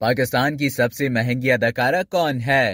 पाकिस्तान की सबसे महंगी अदाकारा कौन है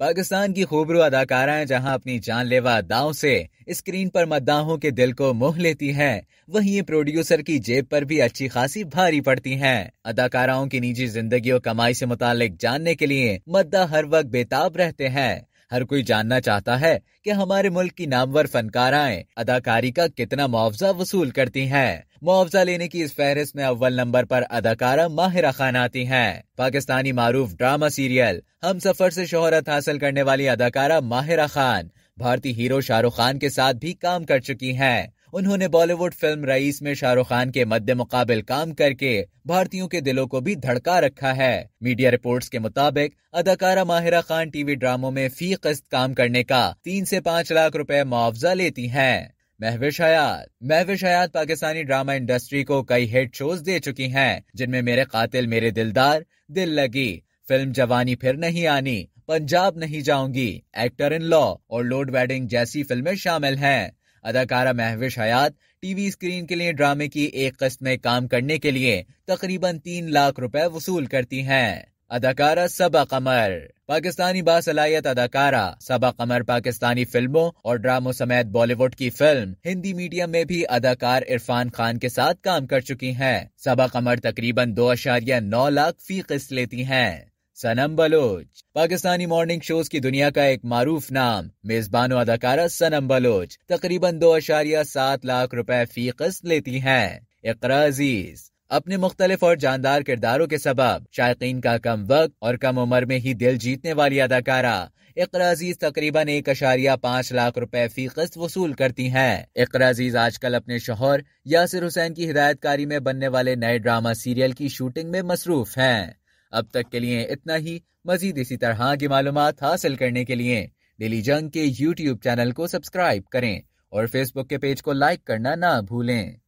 पाकिस्तान की खूबरू अदाकाराएं जहां अपनी जानलेवा दाव से स्क्रीन पर मद्दाहों के दिल को मोह लेती हैं वहीं ये प्रोड्यूसर की जेब पर भी अच्छी खासी भारी पड़ती हैं अदाकाराओं की निजी जिंदगी और कमाई से मुतालिक जानने के लिए मद्दा हर वक्त बेताब रहते हैं हर कोई जानना चाहता है कि हमारे मुल्क की नामवर फनकाराएं अदाकारी का कितना मुआवजा वसूल करती हैं मुआवजा लेने की इस फहरिस्त में अव्वल नंबर पर अदाकारा माहिरा खान आती हैं पाकिस्तानी मारूफ ड्रामा सीरियल हम सफर से शोहरत हासिल करने वाली अदाकारा माहिरा खान भारतीय हीरो शाहरुख खान के साथ भी काम कर चुकी हैं उन्होंने बॉलीवुड फिल्म रईस में शाहरुख खान के मध्य मुकाबल काम करके भारतीयों के दिलों को भी धड़का रखा है मीडिया रिपोर्ट्स के मुताबिक अदाकारा माहिरा खान टीवी ड्रामों में फी किस्त काम करने का तीन से पाँच लाख रुपए मुआवजा लेती हैं महविश हयात महविश हयात पाकिस्तानी ड्रामा इंडस्ट्री को कई हिट शोज दे चुकी हैं जिनमें मेरे कातिल मेरे दिलदार दिल लगी फिल्म जवानी फिर नहीं आनी Punjab Nahi Jaungi actor in law और लोड वेडिंग जैसी फिल्में शामिल हैं अदाकारा महविश हयात टीवी स्क्रीन के लिए ड्रामे की एक किस्त में काम करने के लिए तकरीबन तीन लाख रुपए वसूल करती हैं अदाकारा सबा कमर पाकिस्तानी बासलाहियत अदाकारा सबा कमर पाकिस्तानी फिल्मों और ड्रामों समेत बॉलीवुड की फिल्म हिंदी मीडियम में भी अदाकार इरफान खान के साथ काम कर चुकी हैं सबा कमर तकरीबन दो अशारिया नौ लाख फी किस्त लेती हैं सनम बलोच पाकिस्तानी मॉर्निंग शोज की दुनिया का एक मारूफ नाम मेजबान अदाकारा सनम बलोच तकरीबन दो अशारिया सात लाख रुपए फी किस्त लेती हैं इकरा अजीज अपने मुख्तलिफ और जानदार किरदारों के सबब शायक का कम वक्त और कम उम्र में ही दिल जीतने वाली अदाकारा इकरा अजीज तकरीबन एक अशारिया पाँच लाख रुपए फी किस्त वसूल करती हैं इकरा अजीज आजकल अपने शोहर यासिर हुसैन की हिदायतकारी में बनने वाले नए ड्रामा सीरियल की शूटिंग में मसरूफ हैं अब तक के लिए इतना ही मजीद इसी तरह की मालूम हासिल करने के लिए डेली जंग के यूट्यूब चैनल को सब्सक्राइब करें और फेसबुक के पेज को लाइक करना ना भूलें